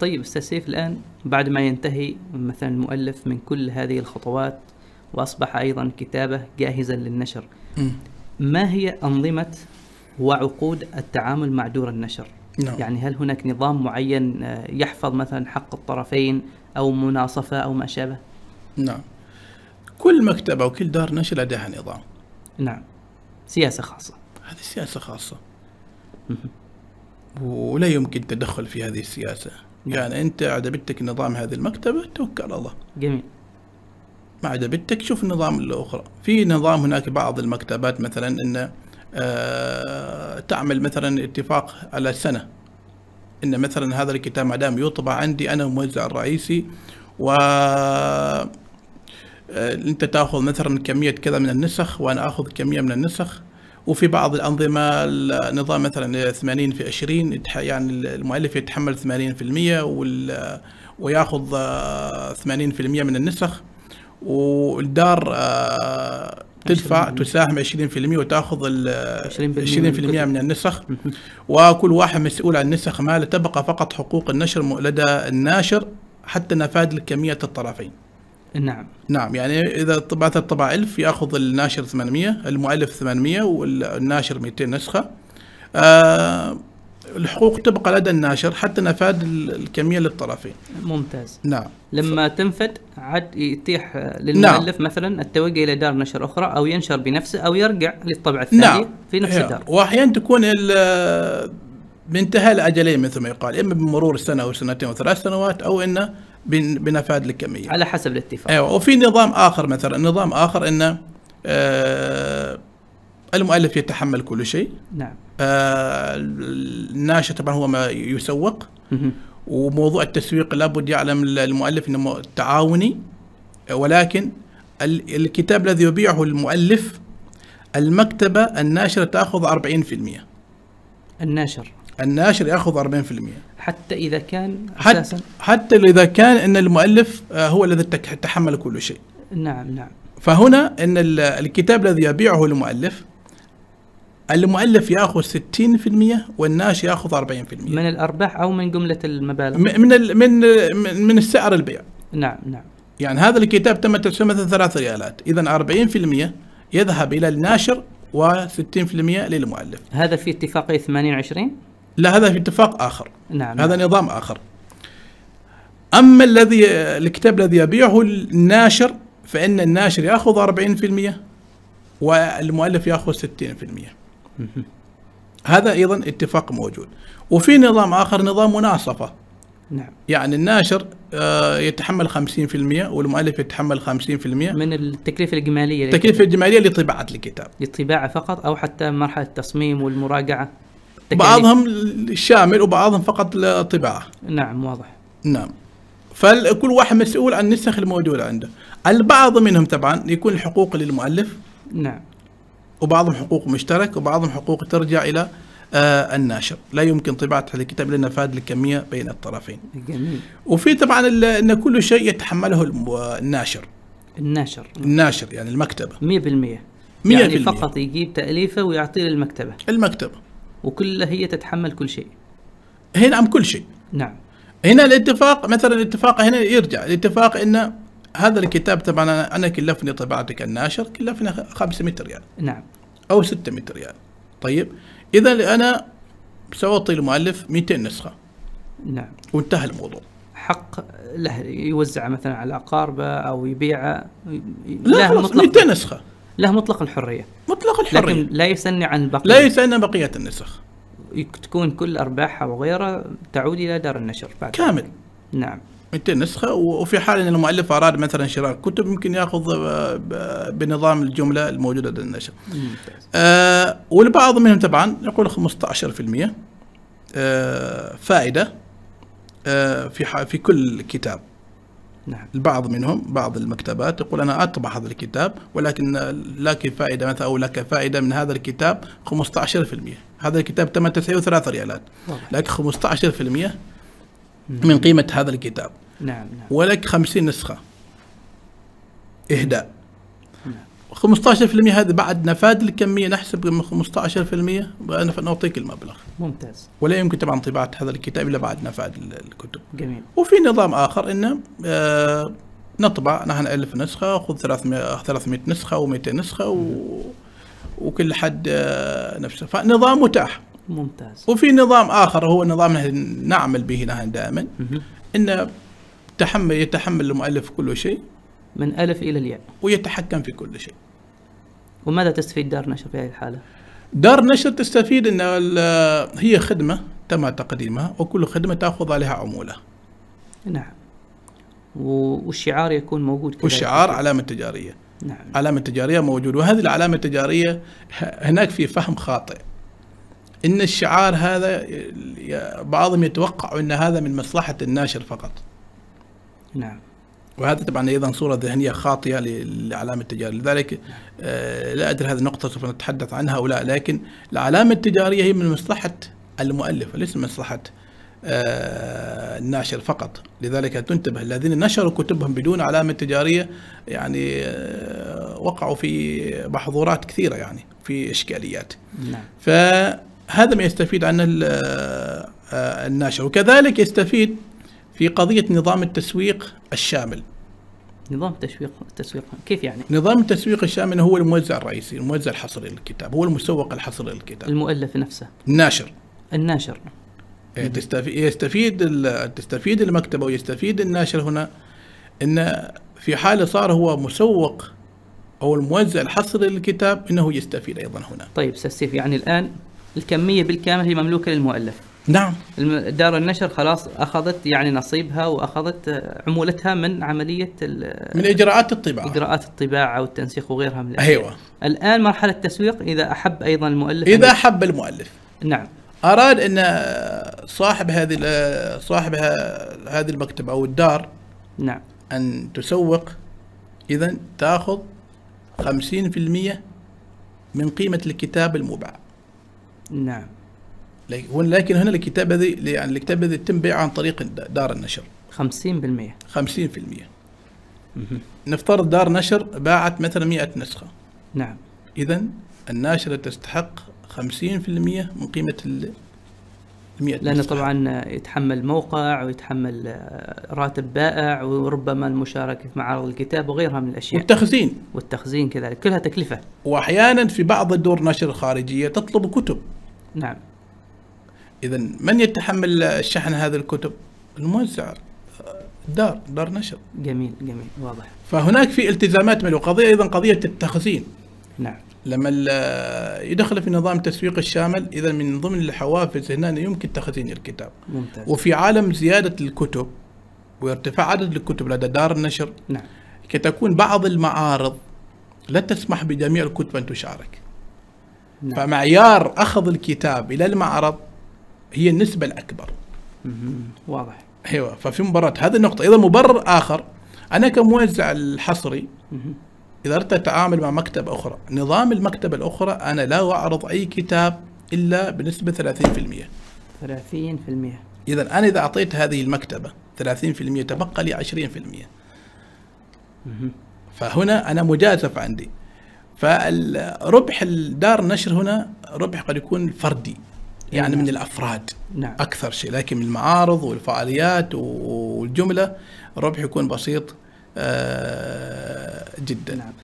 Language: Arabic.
طيب استاذ سيف الان بعد ما ينتهي مثلا المؤلف من كل هذه الخطوات واصبح ايضا كتابه جاهزا للنشر ما هي انظمه وعقود التعامل مع دور النشر نعم. يعني هل هناك نظام معين آه، يحفظ مثلا حق الطرفين او مناصفه او ما شابه نعم كل مكتبه وكل دار نشر لديها نظام نعم سياسه خاصه هذه سياسه خاصه ولا يمكن التدخل في هذه السياسه يعني انت عجبتك نظام هذه المكتبه توكل على الله جميل ما عجبتك شوف النظام الاخرى في نظام هناك بعض المكتبات مثلا ان آه تعمل مثلا اتفاق على سنه ان مثلا هذا الكتاب ما دام يطبع عندي انا الموزع الرئيسي و آه، آه، انت تاخذ مثلا كميه كذا من النسخ وانا اخذ كميه من النسخ وفي بعض الأنظمة النظام مثلا 80 في 20 يعني المؤلف يتحمل 80% وال وياخذ 80% آه، من النسخ والدار آه، تدفع 20%. تساهم 20% وتاخذ ال 20%, 20% من النسخ وكل واحد مسؤول عن النسخ ماله تبقى فقط حقوق النشر لدى الناشر حتى نفاد لكميه الطرفين. نعم نعم يعني اذا طبعت الطبعه 1000 ياخذ الناشر 800 المؤلف 800 والناشر 200 نسخه آه الحقوق تبقى لدى الناشر حتى نفاد الكميه للطرفين. ممتاز. نعم. لما ف... تنفد عاد يتيح نعم. للمؤلف نعم. مثلا التوجه الى دار نشر اخرى او ينشر بنفسه او يرجع للطبع الثاني نعم. في نفس الدار. واحيانا تكون بانتهاء الاجلين مثل ما يقال اما بمرور سنه او سنتين او ثلاث سنوات او انه بنفاد الكميه على حسب الاتفاق ايوه وفي نظام اخر مثلا نظام اخر انه آه المؤلف يتحمل كل شيء نعم آه الناشئ طبعا هو ما يسوق وموضوع التسويق لابد يعلم المؤلف انه تعاوني ولكن الكتاب الذي يبيعه المؤلف المكتبه الناشره تاخذ 40% الناشر الناشر ياخذ 40% حتى اذا كان اساسا حتى, حتى اذا كان ان المؤلف آه، هو الذي تحمل كل شيء نعم نعم فهنا ان الكتاب الذي يبيعه المؤلف المؤلف ياخذ 60% والناشر ياخذ 40% من الارباح او من جمله المبالغ من من من السعر البيع نعم نعم يعني هذا الكتاب تم تسويته ثلاث ريالات اذا 40% يذهب الى الناشر و60% للمؤلف هذا في اتفاقيه 28 لا هذا في اتفاق آخر نعم هذا نظام آخر أما الذي الكتاب الذي يبيعه الناشر فإن الناشر يأخذ 40% والمؤلف يأخذ 60% هذا أيضا اتفاق موجود وفي نظام آخر نظام مناصفة نعم يعني الناشر آه، يتحمل 50% والمؤلف يتحمل 50% من التكلفه الاجماليه التكلفه الاجماليه لطباعه الكتاب للطباعه فقط او حتى مرحله التصميم والمراجعه بعضهم الشامل وبعضهم فقط للطباعه نعم واضح نعم فكل واحد مسؤول عن النسخ الموجوده عنده البعض منهم طبعا يكون الحقوق للمؤلف نعم وبعضهم حقوق مشترك وبعضهم حقوق ترجع الى آه الناشر لا يمكن طباعة هذا الكتاب لأن فاد الكمية بين الطرفين جميل وفي طبعا أن كل شيء يتحمله الناشر الناشر الناشر يعني المكتبة 100% 100% يعني فقط يجيب تأليفه ويعطيه للمكتبة المكتبة وكلها هي تتحمل كل شيء هنا نعم كل شيء نعم هنا الاتفاق مثلا الاتفاق هنا يرجع الاتفاق ان هذا الكتاب طبعا انا كلفني طباعتك الناشر كلفنا 500 ريال نعم او 600 ريال يعني. طيب اذا انا سأعطي المؤلف 200 نسخه نعم وانتهى الموضوع حق له يوزعه مثلا على اقاربه او يبيعه لا خلاص 200 نسخه له مطلق الحريه مطلق الحريه لكن لا يسني عن بقيه لا يسني عن بقيه النسخ تكون كل ارباحها وغيرها تعود الى دار النشر بعد كامل نعم 200 نسخة وفي حال ان المؤلف اراد مثلا شراء كتب ممكن ياخذ آه، بنظام الجملة الموجودة لدى النشر. آه والبعض منهم طبعا يقول 15% آه فائدة آه في في كل كتاب. نعم. البعض منهم بعض المكتبات يقول أنا أطبع هذا الكتاب ولكن لك فائدة مثلا أو لك فائدة من هذا الكتاب 15% هذا الكتاب تم 93 ريالات لك 15% من قيمة هذا الكتاب نعم نعم ولك 50 نسخة إهداء 15% هذا بعد نفاد الكميه نحسب 15% 15% نعطيك المبلغ. ممتاز. ولا يمكن طبعا طباعه هذا الكتاب الا بعد نفاد الكتب. جميل. وفي نظام اخر انه آه نطبع نحن 1000 نسخه خذ 300 300 نسخه و200 نسخه و... وكل حد آه نفسه فنظام متاح. ممتاز. وفي نظام اخر هو نظام نعمل به نحن دائما انه تحمل يتحمل المؤلف كل شيء من ألف إلى الياء ويتحكم في كل شيء وماذا تستفيد دار نشر في هذه الحالة؟ دار نشر تستفيد أن هي خدمة تم تقديمها وكل خدمة تأخذ عليها عمولة نعم والشعار يكون موجود والشعار علامة تجارية نعم. علامة تجارية موجودة وهذه العلامة التجارية هناك في فهم خاطئ إن الشعار هذا بعضهم يتوقع أن هذا من مصلحة الناشر فقط نعم وهذا طبعا ايضا صوره ذهنيه خاطئه للعلامه التجاريه، لذلك آه، لا ادري هذه النقطه سوف نتحدث عنها او لا، لكن العلامه التجاريه هي من مصلحه المؤلف وليس من مصلحه آه، الناشر فقط لذلك تنتبه الذين نشروا كتبهم بدون علامة تجارية يعني آه، وقعوا في محظورات كثيرة يعني في إشكاليات نعم. فهذا ما يستفيد عنه الناشر وكذلك يستفيد في قضية نظام التسويق الشامل نظام تسويق التسويق كيف يعني؟ نظام التسويق الشامل هو الموزع الرئيسي، الموزع الحصري للكتاب، هو المسوق الحصري للكتاب. المؤلف نفسه. الناشر. الناشر. إيه، يستفيد تستفيد المكتبه ويستفيد الناشر هنا ان في حال صار هو مسوق او الموزع الحصري للكتاب انه يستفيد ايضا هنا. طيب استاذ سيف يعني الان الكميه بالكامل هي مملوكه للمؤلف. نعم دار النشر خلاص اخذت يعني نصيبها واخذت عمولتها من عمليه من اجراءات الطباعه اجراءات الطباعه والتنسيق وغيرها من الاشياء ايوه الان مرحله التسويق اذا احب ايضا المؤلف اذا احب المؤلف نعم اراد ان صاحب هذه صاحب هذه المكتبه او الدار نعم ان تسوق اذا تاخذ 50% من قيمه الكتاب المباع نعم ولكن هنا الكتاب هذه يعني الكتاب هذه يتم بيعه عن طريق دار النشر 50% 50% نفترض دار نشر باعت مثلا 100 نسخه نعم اذا الناشره تستحق 50% من قيمه ال 100 لانه نسخة. طبعا يتحمل موقع ويتحمل آه، راتب بائع وربما المشاركه في معارض الكتاب وغيرها من الاشياء والتخزين والتخزين كذلك كلها تكلفه واحيانا في بعض الدور نشر الخارجيه تطلب كتب نعم اذا من يتحمل شحن هذه الكتب؟ الموزع دار دار نشر جميل جميل واضح فهناك في التزامات من القضية ايضا قضيه التخزين نعم لما يدخل في نظام التسويق الشامل اذا من ضمن الحوافز هنا يمكن تخزين الكتاب ممتاز. وفي عالم زياده الكتب وارتفاع عدد الكتب لدى دار النشر نعم كي تكون بعض المعارض لا تسمح بجميع الكتب ان تشارك نعم. فمعيار اخذ الكتاب الى المعرض هي النسبه الاكبر واضح ايوه ففي مباراه هذه النقطه إذا مبرر اخر انا كموزع الحصري اذا اردت اتعامل مع مكتبه اخرى نظام المكتبه الاخرى انا لا اعرض اي كتاب الا بنسبه 30% 30% اذا انا اذا اعطيت هذه المكتبه 30% تبقى لي 20% فهنا انا مجازف عندي فالربح الدار النشر هنا ربح قد يكون فردي يعني إيه. من الافراد نعم. اكثر شيء لكن من المعارض والفعاليات والجمله الربح يكون بسيط آه، جدا نعم.